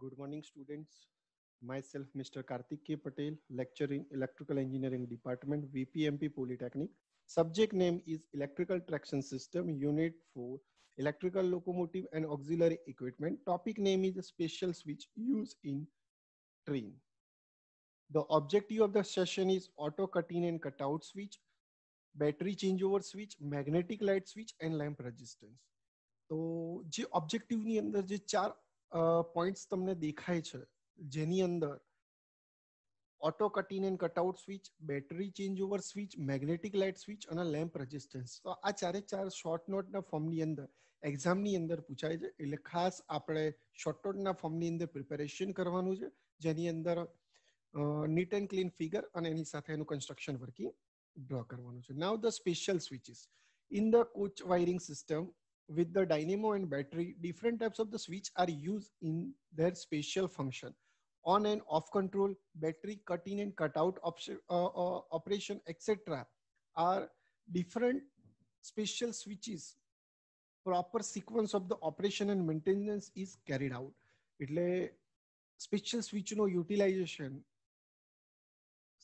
Good morning, students. Myself, Mr. Karthik K. Patel, lecturer in Electrical Engineering Department, VPMP Polytechnic. Subject name is Electrical Traction System, Unit 4, Electrical Locomotive and Auxiliary Equipment. Topic name is Special Switch Used in Train. The objective of the session is auto cut-in and cut-out switch, battery change over switch magnetic light switch and lamp resistance તો જે ઓબ્જેક્ટિવની અંદર જે ચાર points તમને દેખાય છે જેની અંદર auto cut and cutout switch battery change over switch magnetic light switch અને લેમ્પ રેઝિસ્ટન્સ તો આ ચારે ચાર શોર્ટ નોટના ફોર્મની અંદર એક્ઝામની અંદર પૂછાય છે એટલે ખાસ આપણે શોર્ટ નોટના ફોર્મની અંદર પ્રિપેરેશન કરવાનું છે જેની અંદર નીટ એન્ડ ક્લીન ફિગર અને એની સાથે એનું કન્સ્ટ્રક્શન વર્કિંગ ડ્રો કરવાનું છે now the special switches in the coach wiring system with the dynamo and battery, different types of the switch are used in their spatial function. On and off control, battery cut in and cut out op uh, operation, etc. are different spatial switches. Proper sequence of the operation and maintenance is carried out. એટલે special સ્વિચનો utilisation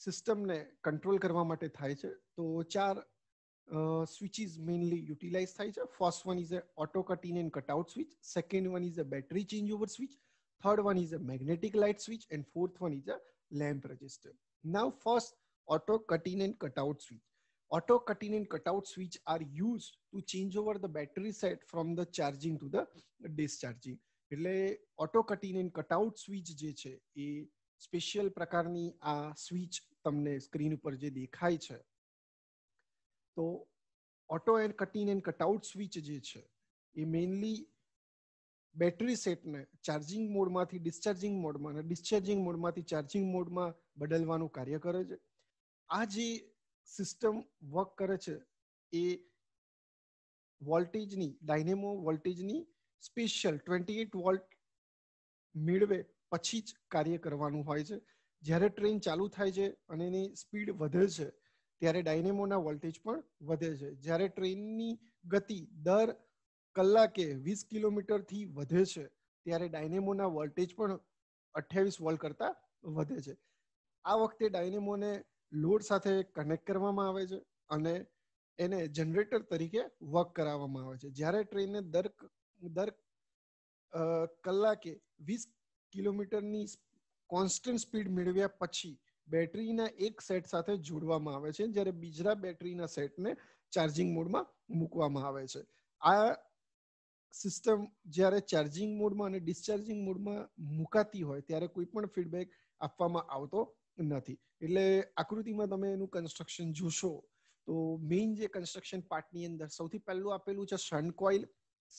સિસ્ટમને control કરવા માટે થાય છે તો ચાર uh, switches mainly utilized થાય છે first one is a auto cut in and cut out switch second one is a battery changeover switch third one is a magnetic light switch and fourth one is a lamp resistor now first auto cut in and cut out switch auto cut in and cut out switch are used to change over the battery set from the charging to the discharging એટલે auto cut in and cutout switch જે છે એ special પ્રકારની આ switch તમને screen ઉપર જે દેખાય છે તો auto and cutting and cutout switch જે છે એ મેઇનલી બેટરી સેટને ચાર્જિંગ મોડમાંથી ડિસ્ચાર્જિંગ મોડમાં અને ડિસ્ચાર્જિંગ મોડમાંથી ચાર્જિંગ મોડમાં બદલવાનું કાર્ય કરે છે આ જે સિસ્ટમ વર્ક કરે છે એ વોલ્ટેજની ડાયનેમો વોલ્ટેજની સ્પેશિયલ ટ્વેન્ટી એટ વોલ્ટ મેળવે પછી જ કાર્ય કરવાનું હોય છે જ્યારે ટ્રેન ચાલુ થાય છે અને એની સ્પીડ વધે છે ત્યારે ડાયનેમોના વોલ્ટેજ પણ વધે છે જ્યારે ટ્રેનની ગતિ દર કલાકે વીસ કિલોમીટરથી વધે છે ત્યારે ડાયનેમોના વોલ્ટેજ પણ અઠ્યાવીસ વોલ્ટ કરતાં વધે છે આ વખતે ડાયનેમોને લોડ સાથે કનેક્ટ કરવામાં આવે છે અને એને જનરેટર તરીકે વર્ક કરાવવામાં આવે છે જ્યારે ટ્રેનને દર દર કલાકે વીસ કિલોમીટરની કોન્સ્ટન્ટ સ્પીડ મેળવ્યા પછી બેટરીના એક સેટ સાથે જોડવામાં આવે છે જ્યારે બીજા બેટરીના સેટને ચાર્જિંગ મોડમાં મૂકવામાં આવે છે આ સિસ્ટમ જ્યારે ચાર્જિંગ મોડમાં અને ડિસ્ચાર્જિંગ મોડમાં મુકાતી હોય ત્યારે કોઈ પણ ફીડબેક આપવામાં આવતો નથી એટલે આકૃતિમાં તમે એનું કન્સ્ટ્રક્શન જોશો તો મેઇન જે કન્સ્ટ્રક્શન પાર્ટની અંદર સૌથી પહેલું આપેલું છે સન કોઇલ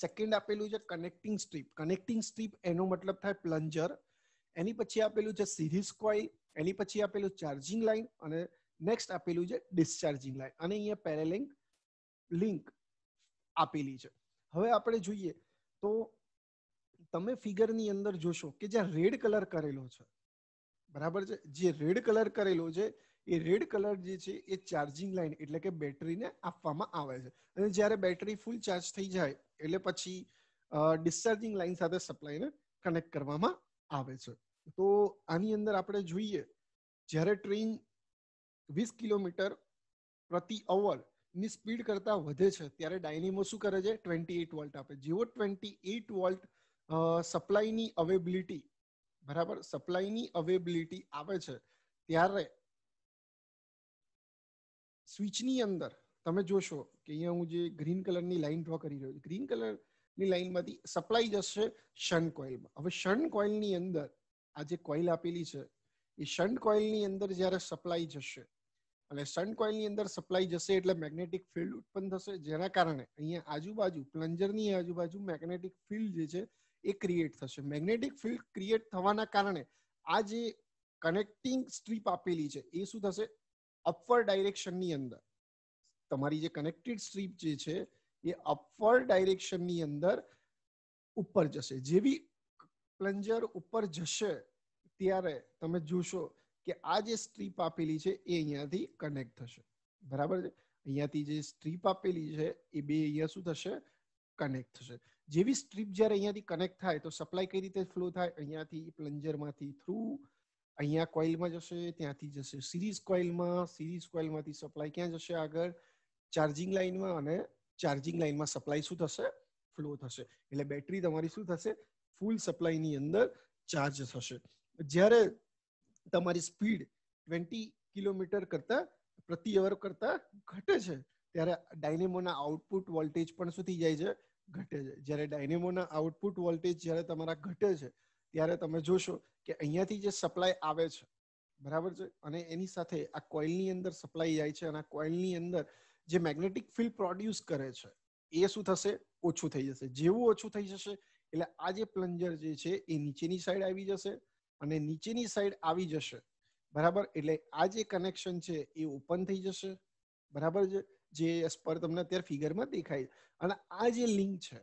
સેકન્ડ આપેલું છે કનેક્ટિંગ સ્ટ્રીપ કનેક્ટિંગ સ્ટ્રીપ એનો મતલબ થાય પ્લન્જર એની પછી આપેલું છે સિરીઝ કોઇલ એની પછી આપેલું ચાર્જિંગ લાઇન અને નેક્સ્ટ આપેલું છે ડિસ્ચાર્જિંગ લાઈન અને અહીંયા પેરેલિંક લિંક આપેલી છે હવે આપણે જોઈએ તો તમે ફિગરની અંદર જોશો કે જ્યાં રેડ કલર કરેલો છે બરાબર છે જે રેડ કલર કરેલો છે એ રેડ કલર જે છે એ ચાર્જિંગ લાઈન એટલે કે બેટરીને આપવામાં આવે છે અને જ્યારે બેટરી ફૂલ ચાર્જ થઈ જાય એટલે પછી ડિસ્ચાર્જિંગ લાઇન સાથે સપ્લાયને કનેક્ટ કરવામાં આવે છે તો આની અંદર આપણે જોઈએ જ્યારે ટ્રેન વીસ કિલોમીટર પ્રતિ અવર ની સ્પીડ કરતાં વધે છે ત્યારે ડાયનેમો શું કરે છે ટ્વેન્ટી એટ વોલ્ટ આપે જેવો ટ્વેન્ટી એટ વોલ્ટ સપ્લાયની અવેબિલિટી બરાબર સપ્લાયની અવેબિલિટી આવે છે ત્યારે સ્વિચની અંદર તમે જોશો કે અહીંયા હું જે ગ્રીન કલરની લાઈન ડ્રો કરી રહ્યો છું ગ્રીન કલરની લાઈનમાંથી સપ્લાય જશે શન્ટ કોઇલમાં હવે શન્ટ કોઇલની અંદર આ જે કોઇલ આપેલી છે એ શન્ટ કોઇલની અંદર જ્યારે સપ્લાય જશે અને શન્ટ કોઇલની અંદર સપ્લાય જશે એટલે મેગ્નેટિક ફિલ્ડ ઉત્પન્ન થશે જેના કારણે અહીંયા આજુબાજુ પ્લન્જરની આજુબાજુ મેગ્નેટિક ફિલ્ડ જે છે એ ક્રિએટ થશે મેગ્નેટિક ફિલ્ડ ક્રિએટ થવાના કારણે આ જે કનેક્ટિંગ સ્ટ્રીપ આપેલી છે એ શું થશે અપવર્ડ ડાયરેક્શનની અંદર તમારી જે કનેક્ટેડ સ્ટ્રીપ જે છે એ અપવર્ડ ડાયરેક્શનની અંદર ઉપર જશે જેવી પ્લન્જર ઉપર જશે ત્યારે તમે જોશો કે આ જે સ્ટ્રીપ આપેલી છે એ અહીંયાથી કનેક્ટ થશે બરાબર છે અહીંયાથી જે સ્ટ્રીપ આપેલી છે એ બે અહીંયા શું થશે કનેક્ટ થશે જેવી સ્ટ્રીપ જ્યારે અહીંયાથી કનેક્ટ થાય તો સપ્લાય કઈ રીતે ફ્લો થાય અહીંયાથી પ્લન્જરમાંથી થ્રુ અહીંયા કોઇલમાં જશે ત્યાંથી જશે સિરીઝ કોઇલમાં સિરીઝ કોઇલમાંથી સપ્લાય ક્યાં જશે આગળ ચાર્જિંગ લાઇનમાં અને ચાર્જિંગ લાઇનમાં સપ્લાય શું થશે ફ્લો થશે એટલે બેટરી તમારી શું થશે ફૂલ સપ્લાયની અંદર ચાર્જ થશે જ્યારે તમારી સ્પીડ ટ્વેન્ટી કિલોમીટર કરતા પ્રતિ અવર કરતા ઘટે છે ત્યારે ડાયનેમોના આઉટપુટ વોલ્ટેજ પણ શું થઈ જાય છે ઘટે છે જ્યારે ડાયનેમોના આઉટપુટ વોલ્ટેજ જ્યારે તમારા ઘટે છે ત્યારે તમે જોશો કે અહીંયાથી જે સપ્લાય આવે છે બરાબર છે અને એની સાથે આ કોઇલની અંદર સપ્લાય જાય છે અને આ કોઇલની અંદર જે મેગ્નેટિક ફિલ્ડ પ્રોડ્યુસ કરે છે એ શું થશે ઓછું થઈ જશે જેવું ઓછું થઈ જશે એટલે આ જે પ્લન્જર જે છે એ નીચેની સાઈડ આવી જશે અને નીચેની સાઈડ આવી જશે બરાબર એટલે આ જે કનેક્શન છે એ ઓપન થઈ જશે બરાબર જે સ્પર તમને અત્યારે ફિગરમાં દેખાય અને આ જે લિંક છે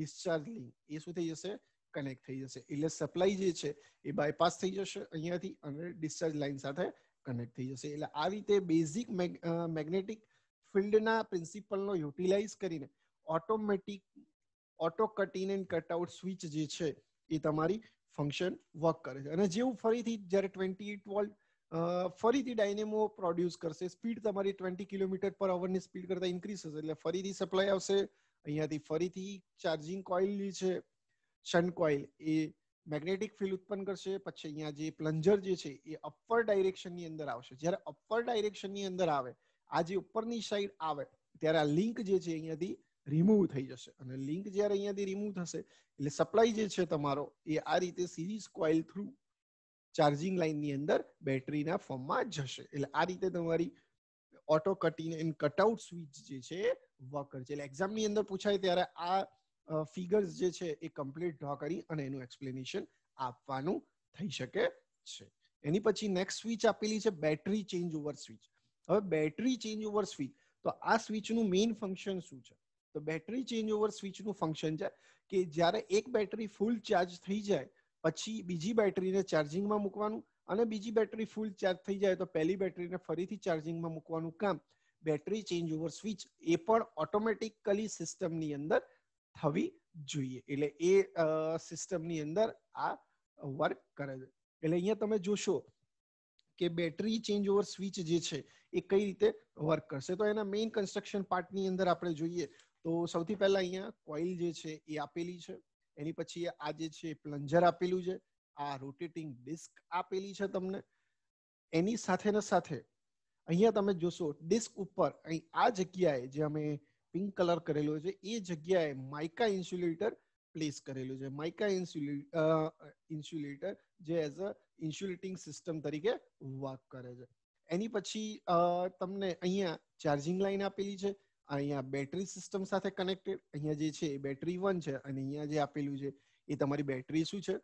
ડિસ્ચાર્જ લિંક એ શું થઈ જશે કનેક્ટ થઈ જશે એટલે સપ્લાય જે છે એ બાયપાસ થઈ જશે અહીંયાથી અને ડિસ્ચાર્જ લાઇન સાથે કનેક્ટ થઈ જશે એટલે આ રીતે બેઝિક મેગ્નેટિક ફિલ્ડના પ્રિન્સિપલનો યુટિલાઇઝ કરીને automatic auto cut in and cut out switch જે છે એ તમારી ફંક્શન વર્ક કરે છે અને જેવું ફરીથી જ્યારે ટ્વેન્ટી વોલ્ટ ફરીથી ડાયનેમો પ્રોડ્યુસ કરશે સ્પીડ તમારી ટ્વેન્ટી કિલોમીટર પર અવરની સ્પીડ કરતા ઇન્ક્રીઝ થશે એટલે ફરીથી સપ્લાય આવશે અહીંયાથી ફરીથી ચાર્જિંગ કોઇલ છે શન કોઇલ એ મેગ્નેટિક ફિલ ઉત્પન્ન કરશે પછી અહીંયા જે પ્લન્જર જે છે એ અપર ડાયરેક્શનની અંદર આવશે જ્યારે અપર ડાયરેક્શનની અંદર આવે આ જે ઉપરની સાઈડ આવે ત્યારે આ લિંક જે છે અહીંયાથી રિમૂવ થઈ જશે અને લિંક જ્યારે અહીંયાથી રિમૂવ થશે એટલે સપ્લાય જે છે તમારો એ આ રીતે સિરીઝ કોઇલ થ્રુ ચાર્જિંગ લાઇનની અંદર બેટરીના ફોર્મમાં જશે એટલે આ રીતે તમારી auto cutting and cutout switch જે છે વર્ક કરશે એટલે એક્ઝામની અંદર પૂછાય ત્યારે આ ફિગર્સ જે છે એ કમ્પ્લીટ ડ્રો કરી અને એનું એક્સપ્લેનેશન આપવાનું થઈ શકે છે એની પછી નેક્સ્ટ સ્વિચ આપેલી છે બેટરી ચેન્જ ઓવર સ્વિચ હવે બેટરી ચેન્જ ઓવર સ્વિચ તો આ સ્વિચનું મેઇન ફંક્શન શું છે તો બેટરી ચેન્જ ઓવર સ્વિચનું ફંક્શન છે કે જ્યારે એક બેટરી ફૂલ ચાર્જ થઈ જાય પછી બીજી બેટરીને ચાર્જિંગમાં મૂકવાનું અને બીજી બેટરી ફૂલ ચાર્જ થઈ જાય તો પહેલી બેટરીને ફરીથી ચાર્જિંગમાં મૂકવાનું કામ બેટરી ચેન્જ ઓવર સ્વિચ એ પણ ઓટોમેટિકલી સિસ્ટમની અંદર થવી જોઈએ એટલે એ સિસ્ટમની અંદર આ વર્ક કરે છે એટલે અહીંયા તમે જોશો કે બેટરી ચેન્જ ઓવર સ્વિચ જે છે એ કઈ રીતે વર્ક કરશે તો એના મેઇન કન્સ્ટ્રક્શન પાર્ટની અંદર આપણે જોઈએ તો સૌથી પહેલા અહીંયા કોઇલ જે છે એ આપેલી છે એની પછી આ જે છે પ્લન્જર આપેલું છે આ રોટેટિંગ ડિસ્ક આપેલી છે તમને એની સાથેના સાથે અહીંયા તમે જોશો ડિસ્ક ઉપર અહીં આ જગ્યાએ જે અમે પિંક કલર કરેલો છે એ જગ્યાએ માઇકા ઇન્સ્યુલેટર પ્લેસ કરેલું છે માઇકા ઇન્સ્યુલેટર જે એઝ અ ઇન્સ્યુલેટિંગ સિસ્ટમ તરીકે વર્ક કરે છે એની પછી તમને અહીંયા ચાર્જિંગ લાઇન આપેલી છે અહીંયા બેટરી સિસ્ટમ સાથે કનેક્ટેડ અહીંયા જે છે એ બેટરી વન છે અને અહીંયા જે આપેલું છે એ તમારી બેટરી શું છે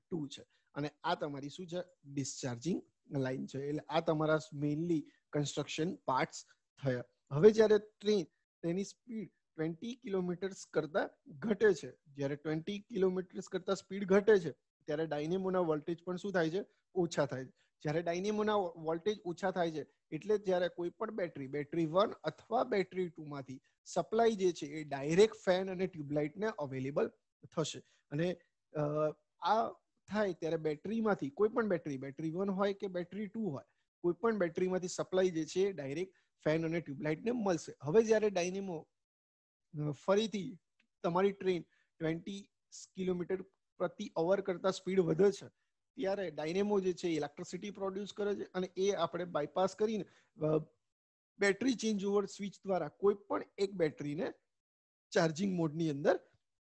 ટુ છે અને આ તમારી શું છે ડિસ્ચાર્જિંગ લાઇન છે એટલે આ તમારા મેઇનલી કન્સ્ટ્રક્શન પાર્ટસ થયા હવે જ્યારે ટ્રેન તેની સ્પીડ ટ્વેન્ટી કિલોમીટર્સ કરતા ઘટે છે જ્યારે ટ્વેન્ટી કિલોમીટર્સ કરતા સ્પીડ ઘટે છે ત્યારે ડાયનેમોના વોલ્ટેજ પણ શું થાય છે ઓછા થાય છે જ્યારે ડાયનેમોના વોલ્ટેજ ઓછા થાય છે એટલે જ્યારે કોઈ પણ બેટરી બેટરી વન અથવા બેટરી ટુ માંથી સપ્લાય જે છે એ ડાયરેક્ટ ફેન અને ટ્યુબલાઇટને અવેલેબલ થશે અને આ થાય ત્યારે બેટરીમાંથી કોઈ પણ બેટરી બેટરી વન હોય કે બેટરી ટુ હોય કોઈ પણ બેટરીમાંથી સપ્લાય જે છે ડાયરેક્ટ ફેન અને ટ્યુબલાઇટને મળશે હવે જ્યારે ડાયનેમો ફરીથી તમારી ટ્રેન ટ્વેન્ટી કિલોમીટર પ્રતિ અવર કરતા સ્પીડ વધે છે ત્યારે ડાયનેમો જે છે ઇલેક્ટ્રિસિટી પ્રોડ્યુસ કરે છે અને એ આપણે બાયપાસ કરીને બેટરી ચેન્જ ઓવર સ્વિચ દ્વારા કોઈ પણ એક બેટરીને ચાર્જિંગ મોડની અંદર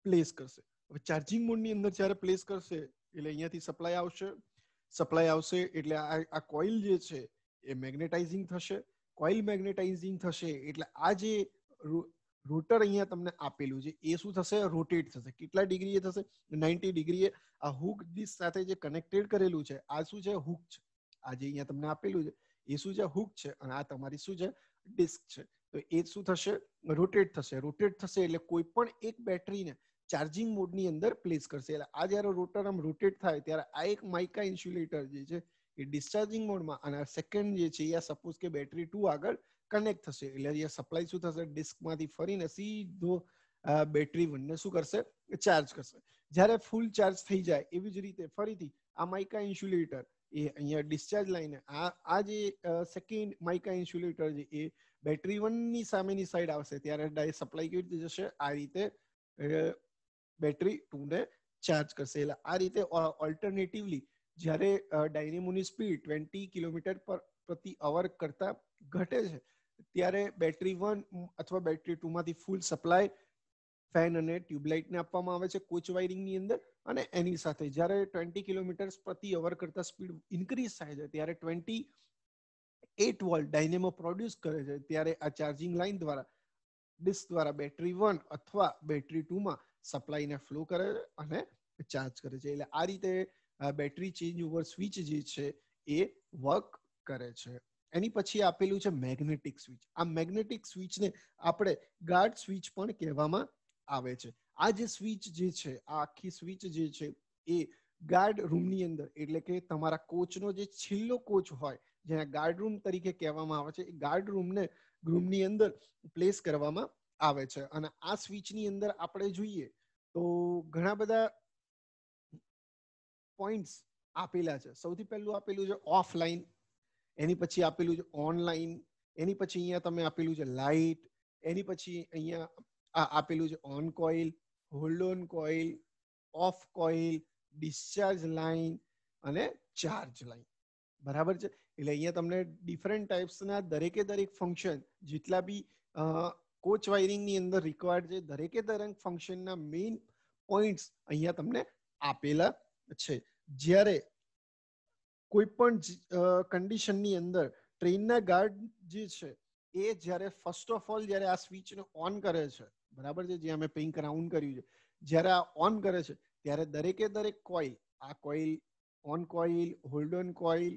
પ્લેસ કરશે હવે ચાર્જિંગ મોડની અંદર જ્યારે પ્લેસ કરશે એટલે અહીંયાથી સપ્લાય આવશે સપ્લાય આવશે એટલે આ આ કોઇલ જે છે એ મેગ્નેટાઇઝિંગ થશે કોઇલ મેગ્નેટાઇઝિંગ થશે એટલે આ જે રોટર અહીંયા તમને આપેલું છે એ શું થશે રોટેટ થશે કેટલા ડિગ્રીએ થશે નાઇન્ટી ડિગ્રીએ આ હુક ડિસ્ક સાથે જે કનેક્ટેડ કરેલું છે આ શું છે હુક છે આ જે અહીંયા તમને આપેલું છે એ શું છે હુક છે અને આ તમારી શું છે ડિસ્ક છે તો એ શું થશે રોટેટ થશે રોટેટ થશે એટલે કોઈ પણ એક બેટરીને ચાર્જિંગ મોડની અંદર પ્લેસ કરશે એટલે આ જ્યારે રોટર આમ રોટેટ થાય ત્યારે આ એક માઇકા ઇન્સ્યુલેટર જે છે એ ડિસ્ચાર્જિંગ મોડમાં અને સેકન્ડ જે છે એ સપોઝ કે બેટરી ટુ આગળ કનેક્ટ થશે એટલે જે સપ્લાય શું થશે ડિસ્કમાંથી ફરીને સીધો બેટરી વનને શું કરશે ચાર્જ કરશે જ્યારે ફૂલ ચાર્જ થઈ જાય એવી જ રીતે ફરીથી આ માઇકા ઇન્સ્યુલેટર એ અહીંયા ડિસ્ચાર્જ લાઈને આ આ જે સેકન્ડ માઇકા ઇન્સ્યુલેટર છે એ બેટરી વનની સામેની સાઈડ આવશે ત્યારે ડાય સપ્લાય કેવી રીતે જશે આ રીતે બેટરી ટુને ચાર્જ કરશે એટલે આ રીતે ઓલ્ટરનેટિવલી જ્યારે ડાયનેમોની સ્પીડ ટ્વેન્ટી કિલોમીટર પર પ્રતિ અવર કરતા ઘટે છે ત્યારે બેટરી વન અથવા બેટરી ટુ માંથી ફૂલ સપ્લાય ફેન અને ટ્યુબલાઇટને આપવામાં આવે છે કોચ વાયરિંગની અંદર અને એની સાથે જ્યારે ટ્વેન્ટી કિલોમીટર્સ પ્રતિ અવર કરતા સ્પીડ ઇન્ક્રીઝ થાય છે ત્યારે twenty eight volt dynamo produce કરે છે ત્યારે આ ચાર્જિંગ લાઇન દ્વારા ડિસ્ક દ્વારા બેટરી વન અથવા બેટરી ટુમાં સપ્લાયને ફ્લો કરે છે અને ચાર્જ કરે છે એટલે આ રીતે બેટરી ચેન્જ ઓવર સ્વિચ જે છે એ વર્ક કરે છે એની પછી આપેલું છે મેગ્નેટિક સ્વિચ આ મેગ્નેટિક સ્વિચને આપણે ગાર્ડ સ્વિચ પણ કહેવામાં આવે છે આ જે સ્વિચ જે છે આ આખી સ્વિચ જે છે એ ગાર્ડ રૂમની અંદર એટલે કે તમારા કોચનો જે છેલ્લો કોચ હોય જેને ગાર્ડ રૂમ તરીકે કહેવામાં આવે છે એ ગાર્ડ રૂમને રૂમની અંદર પ્લેસ કરવામાં આવે છે અને આ સ્વિચની અંદર આપણે જોઈએ તો ઘણા બધા પોઈન્ટ્સ આપેલા છે સૌથી પહેલું આપેલું છે ઓફલાઈન એની પછી આપેલું છે ઓનલાઈન એની પછી અહીંયા તમે આપેલું છે લાઈટ એની પછી અહીંયા આ આપેલું છે on coil hold on coil off coil discharge line અને ચાર્જ લાઈન બરાબર છે એટલે અહીંયા તમને ડિફરન્ટ ટાઈપ્સના દરેકે દરેક ફંક્શન જેટલા બી કોચ વાયરિંગની અંદર રિક્વાયર્ડ છે દરેકે દરેક ફંક્શનના મેઇન પોઈન્ટ્સ અહીંયા તમને આપેલા છે જ્યારે કોઈ પણ કન્ડિશનની અંદર ટ્રેનના ગાર્ડ જે છે એ જ્યારે ફર્સ્ટ ઓફ ઓલ જ્યારે આ સ્વિચને ઓન કરે છે બરાબર છે જે અમે પિંક રાઉન્ડ કર્યું છે જ્યારે આ ઓન કરે છે ત્યારે દરેકે દરેક કોઈલ આ coil on coil hold on coil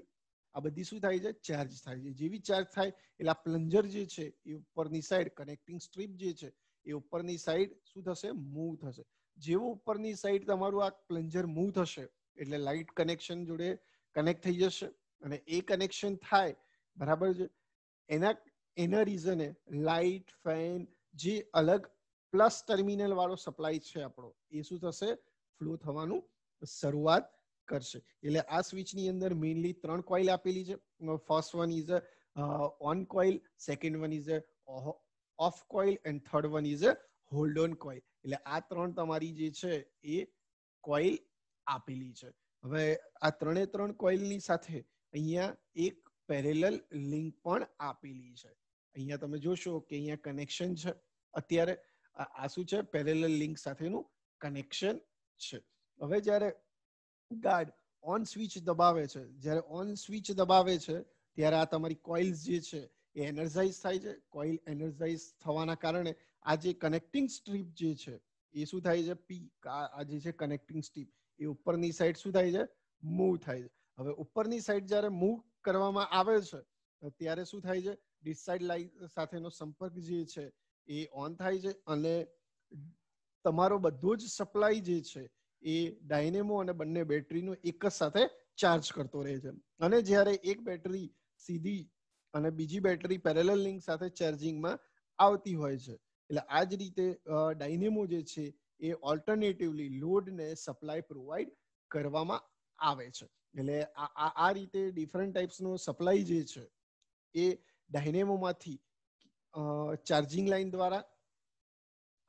આ બધી શું થાય છે ચાર્જ થાય છે જેવી ચાર્જ થાય એટલે આ પ્લન્જર જે છે એ ઉપરની સાઈડ કનેક્ટિંગ સ્ટ્રીપ જે છે એ ઉપરની સાઈડ શું થશે મૂવ થશે જેવું ઉપરની સાઈડ તમારું આ પ્લન્જર મૂવ થશે એટલે લાઇટ કનેક્શન જોડે કનેક્ટ થઈ જશે અને એ કનેક્શન થાય બરાબર છે એના એના રીઝને લાઇટ ફેન જે અલગ પ્લસ ટર્મિનલ વાળો સપ્લાય છે આપણો એ શું થશે ફ્લો થવાનું શરૂઆત કરશે એટલે આ સ્વિચની અંદર મેઇનલી ત્રણ કોઇલ આપેલી છે first one is a on coil second one is a off coil and third one is a hold on coil એટલે આ ત્રણ તમારી જે છે એ કોઇલ આપેલી છે હવે આ ત્રણે ત્રણ કોઇલની સાથે અહીંયા એક પેરેલલ લિંક પણ આપેલી છે અહીંયા તમે જોશો કે અહીંયા કનેક્શન છે અત્યારે આ શું છે પેરેલલ લિંક સાથેનું કનેક્શન છે હવે જ્યારે ગાર્ડ ઓન સ્વિચ દબાવે છે જ્યારે ઓન સ્વિચ દબાવે છે ત્યારે આ તમારી કોઇલ્સ જે છે એ એનર્જાઇઝ થાય છે કોઇલ એનર્જાઇઝ થવાના કારણે આ જે કનેક્ટિંગ સ્ટ્રીપ જે છે એ શું થાય છે પી આ જે છે કનેક્ટિંગ સ્ટ્રીપ એ ઉપરની સાઈડ શું થાય છે મૂવ થાય છે હવે ઉપરની સાઈડ જ્યારે મૂવ કરવામાં આવે છે ત્યારે શું થાય છે ડિસાઇડ લાઇન સાથેનો સંપર્ક જે છે એ ઓન થાય છે અને તમારો બધો જ સપ્લાય જે છે એ ડાયનેમો અને બંને બેટરીનો એક જ સાથે ચાર્જ કરતો રહે છે અને જ્યારે એક બેટરી સીધી અને બીજી બેટરી પેરેલલ લિંક સાથે ચાર્જિંગમાં આવતી હોય છે એટલે આ જ રીતે ડાયનેમો જે છે એ ઓલ્ટરનેટિવલી લોડને સપ્લાય પ્રોવાઈડ કરવામાં આવે છે એટલે આ આ રીતે ડિફરન્ટ ટાઈપ્સનો સપ્લાય જે છે એ ડાયનેમોમાંથી ચાર્જિંગ લાઇન દ્વારા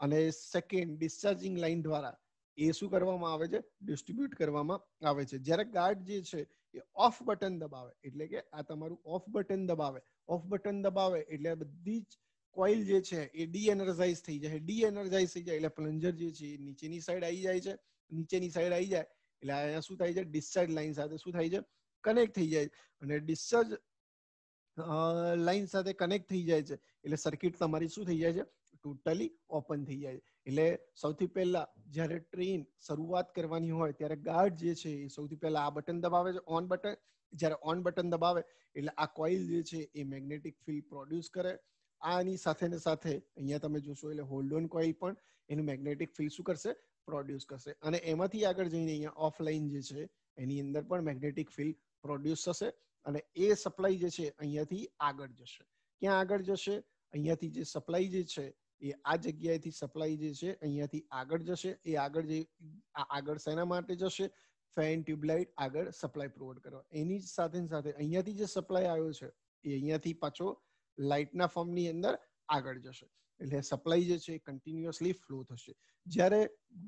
અને સેકન્ડ ડિસ્ચાર્જિંગ લાઇન દ્વારા એ શું કરવામાં આવે છે ડિસ્ટ્રીબ્યુટ કરવામાં આવે છે જ્યારે ગાર્ડ જે છે એ ઓફ બટન દબાવે એટલે કે આ તમારું ઓફ બટન દબાવે ઓફ બટન દબાવે એટલે બધી જ કોઇલ જે છે એ ડીએનર્જાઇઝ થઈ જાય ડીએનર્જાઇઝ થઈ જાય એટલે પ્લન્જર જે છે એ નીચેની સાઈડ આવી જાય છે નીચેની સાઈડ આવી જાય એટલે અહીંયા શું થાય છે ડિસ્ચાર્જ લાઇન સાથે શું થાય છે કનેક્ટ થઈ જાય અને ડિસ્ચાર્જ લાઇન સાથે કનેક્ટ થઈ જાય છે એટલે સર્કિટ તમારી શું થઈ જાય છે ટોટલી ઓપન થઈ જાય છે એટલે સૌથી પહેલા જ્યારે ટ્રેન શરૂઆત કરવાની હોય ત્યારે ગાર્ડ જે છે એ સૌથી પહેલા આ બટન દબાવે છે ઓન બટન જ્યારે ઓન બટન દબાવે એટલે આ કોઇલ જે છે એ મેગ્નેટિક ફિલ્ડ પ્રોડ્યુસ કરે આની સાથે ને સાથે અહીંયા તમે જોશો એટલે હોલ્ડ ઓન કોઇલ પણ એનું મેગ્નેટિક ફિલ્ડ શું કરશે પ્રોડ્યુસ કરશે અને એમાંથી આગળ જઈને અહીંયા ઓફલાઈન જે છે એની અંદર પણ મેગ્નેટિક ફિલ્ડ પ્રોડ્યુસ થશે અને એ સપ્લાય જે છે અહીંયાથી આગળ જશે ક્યાં આગળ જશે અહીંયાથી જે સપ્લાય જે છે એ આ જગ્યાએથી સપ્લાય જે છે અહીંયાથી આગળ જશે એ આગળ જે આગળ શેના માટે જશે ફેન ટ્યુબલાઇટ આગળ સપ્લાય પ્રોવાઈડ કરવા એની સાથે સાથે અહીંયાથી જે સપ્લાય આવ્યો છે એ અહીંયાથી પાછો લાઇટના ફોર્મની અંદર આગળ જશે એટલે સપ્લાય જે છે એ કન્ટિન્યુઅસલી ફ્લો થશે જ્યારે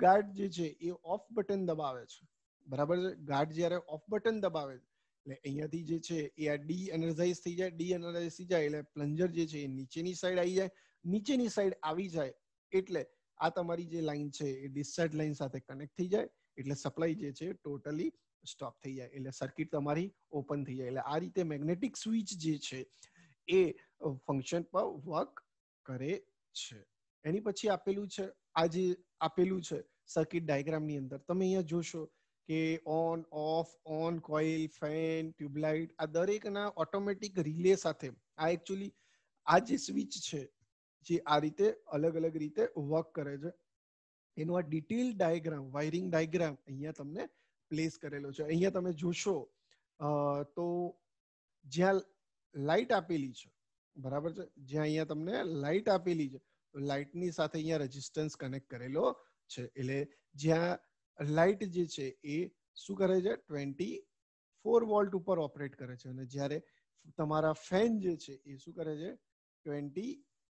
ગાર્ડ જે છે એ ઓફ બટન દબાવે છે બરાબર છે ગાર્ડ જ્યારે ઓફ બટન દબાવે એટલે અહીંયાથી જે છે એ આ ડી એનર્જાઇઝ થઈ જાય ડી એનર્જાઇઝ થઈ જાય એટલે પ્લન્જર જે છે એ નીચેની સાઈડ આવી જાય નીચેની સાઈડ આવી જાય એટલે આ તમારી જે લાઈન છે એ ડિસ્ચાર્જ લાઈન સાથે કનેક્ટ થઈ જાય એટલે સપ્લાય જે છે ટોટલી સ્ટોપ થઈ જાય એટલે સર્કિટ તમારી ઓપન થઈ જાય એટલે આ રીતે મેગ્નેટિક સ્વિચ જે છે એ ફંક્શન પર વર્ક કરે છે એની પછી આપેલું છે આ જે આપેલું છે સર્કિટ ડાયાગ્રામની અંદર તમે અહીંયા જોશો કે on off on coil fan tube light આ દરેકના ઓટોમેટિક રિલે સાથે આ એકચ્યુઅલી આ જે સ્વિચ છે જે આ રીતે અલગ અલગ રીતે વર્ક કરે છે એનો આ ડિટેલ ડાયગ્રામ વાયરિંગ ડાયગ્રામ અહીંયા તમને પ્લેસ કરેલો છે અહીંયા તમે જોશો તો જ્યાં લાઇટ આપેલી છે બરાબર છે જ્યાં અહીંયા તમને લાઇટ આપેલી છે લાઇટની સાથે અહીંયા રેઝિસ્ટન્સ કનેક્ટ કરેલો છે એટલે જ્યાં લાઇટ જે છે એ શું કરે છે ટ્વેન્ટી ફોર વોલ્ટ ઉપર ઓપરેટ કરે છે અને જ્યારે તમારા ફેન જે છે એ શું કરે છે ટ્વેન્ટી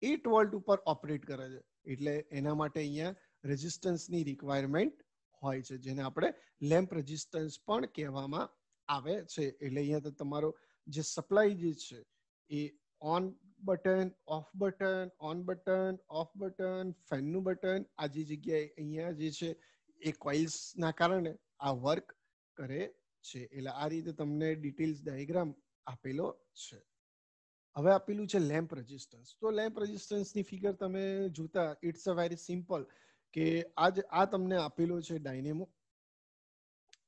એટ વોલ્ટ ઉપર ઓપરેટ કરે છે એટલે એના માટે અહીંયા રેઝિસ્ટન્સની રિક્વાયરમેન્ટ હોય છે જેને આપણે લેમ્પ રેઝિસ્ટન્સ પણ કહેવામાં આવે છે એટલે અહીંયા તમારો જે સપ્લાય જે છે એ on button off button on button off button ફેનનું બટન આ જે જગ્યાએ અહીંયા જે છે એ કોઇલ્સના કારણે આ વર્ક કરે છે એટલે આ રીતે તમને ડિટેલ્સ ડાયગ્રામ આપેલો છે હવે આપેલું છે લેમ્પ રેઝિસ્ટન્સ તો લેમ્પ રેઝિસ્ટન્સની ફિગર તમે જોતા ઇટ્સ અ વેરી સિમ્પલ કે આજ આ તમને આપેલો છે ડાયનેમો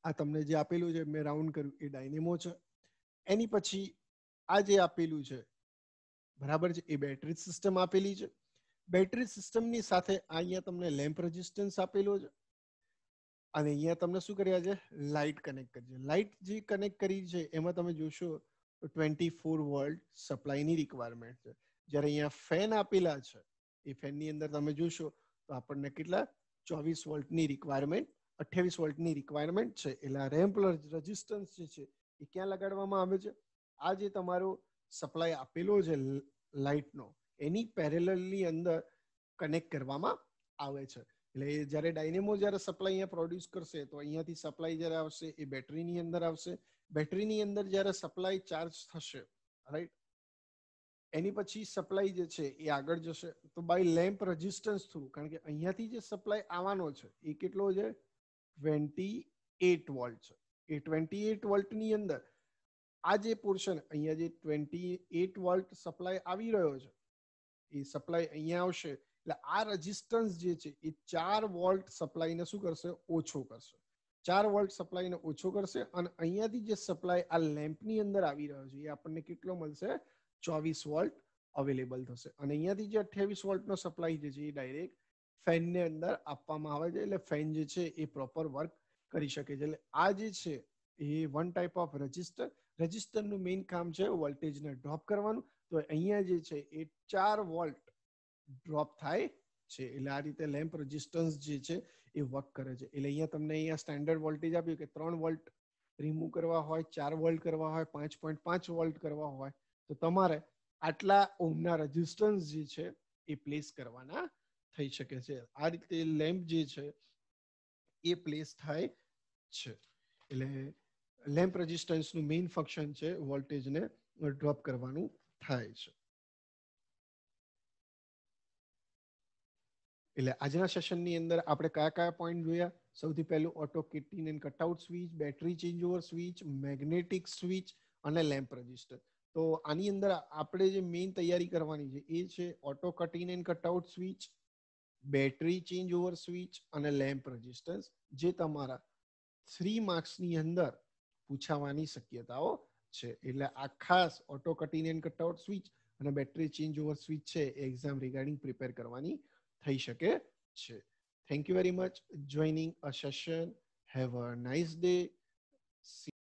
આ તમને જે આપેલું છે મેં રાઉન્ડ કર્યું એ ડાયનેમો છે એની પછી આ જે આપેલું છે બરાબર છે એ બેટરી સિસ્ટમ આપેલી છે બેટરી સિસ્ટમની સાથે અહીંયા તમને લેમ્પ રેઝિસ્ટન્સ આપેલો છે અને અહીંયા તમને શું કર્યા છે લાઇટ કનેક્ટ કરી છે લાઇટ જે કનેક્ટ કરી છે એમાં તમે જોશો તો ટ્વેન્ટી ફોર વોલ્ટ સપ્લાયની રિક્વાયરમેન્ટ છે જ્યારે અહીંયા ફેન આપેલા છે એ ફેનની અંદર તમે જોશો તો આપણને કેટલા ચોવીસ વોલ્ટની રિક્વાયરમેન્ટ અઠ્યાવીસ વોલ્ટની રિક્વાયરમેન્ટ છે એટલે રેમ્પ રેઝિસ્ટન્સ જે છે એ ક્યાં લગાડવામાં આવે છે આ જે તમારો સપ્લાય આપેલો છે લાઇટનો એની પેરેલલની અંદર કનેક્ટ કરવામાં આવે છે એટલે જ્યારે ડાયનેમો જ્યારે સપ્લાય અહીંયા પ્રોડ્યુસ કરશે તો અહીંયાથી સપ્લાય જ્યારે આવશે એ બેટરીની અંદર આવશે બેટરીની અંદર જ્યારે સપ્લાય ચાર્જ થશે રાઈટ એની પછી સપ્લાય જે છે એ આગળ જશે તો બાય લેમ્પ રેઝિસ્ટન્સ થ્રુ કારણ કે અહીંયાથી જે સપ્લાય આવવાનો છે એ કેટલો છે ટ્વેન્ટી એટ વોલ્ટ છે એ ટ્વેન્ટી એટ વોલ્ટની અંદર આ જે પોર્શન અહીંયા જે ટ્વેન્ટી એટ વોલ્ટ સપ્લાય આવી રહ્યો છે એ સપ્લાય અહીંયા આવશે એટલે આ રેઝિસ્ટન્સ જે છે એ ચાર વોલ્ટ સપ્લાયને શું કરશે ઓછો કરશે ચાર વોલ્ટ સપ્લાયને ઓછો કરશે અને અહીંયાથી જે સપ્લાય આ લેમ્પની અંદર આવી રહ્યો છે એ આપણને કેટલો મળશે ચોવીસ વોલ્ટ અવેલેબલ થશે અને અહીંયાથી જે અઠ્યાવીસ વોલ્ટનો સપ્લાય જે છે એ ડાયરેક્ટ ફેનને અંદર આપવામાં આવે છે એટલે ફેન જે છે એ પ્રોપર વર્ક કરી શકે છે એટલે આ જે છે એ વન ટાઈપ ઓફ રજિસ્ટર રજિસ્ટરનું મેઇન કામ છે વોલ્ટેજને ડ્રોપ કરવાનું તો અહીંયા જે છે એ ચાર વોલ્ટ ડ્રોપ થાય છે એટલે આ રીતે લેમ્પ રજિસ્ટન્સ જે છે એ વર્ક કરે છે એટલે અહીંયા તમને અહીંયા સ્ટાન્ડર્ડ વોલ્ટેજ આપ્યું કે ત્રણ વોલ્ટ રિમૂવ કરવા હોય ચાર વોલ્ટ કરવા હોય પાંચ પોઈન્ટ પાંચ વોલ્ટ કરવા હોય તો તમારે આટલા ઓમના રજિસ્ટન્સ જે છે એ પ્લેસ કરવાના થઈ શકે છે આ રીતે લેમ્પ જે છે એ પ્લેસ થાય છે એટલે લેમ્પ રેઝિસ્ટન્સનું મેઇન ફંક્શન છે વોલ્ટેજને ડ્રોપ કરવાનું થાય છે એટલે આજના સેશનની અંદર આપણે કયા કયા પોઈન્ટ જોયા સૌથી પહેલું auto cut in and cutout switch battery change over switch magnetic switch અને લેમ્પ રજિસ્ટર તો આની અંદર આપણે જે મેઇન તૈયારી કરવાની છે એ છે auto cut in and cutout switch battery change over switch અને લેમ્પ રજિસ્ટન્સ જે તમારા થ્રી માર્ક્સની અંદર પૂછાવાની શક્યતાઓ છે એટલે આ ખાસ auto cutting and cutout switch અને બેટરી ચેન્જ ઓવર સ્વિચ છે એ એક્ઝામ રિગાર્ડિંગ પ્રિપેર કરવાની થઈ શકે છે thank you very much joining a session have a nice day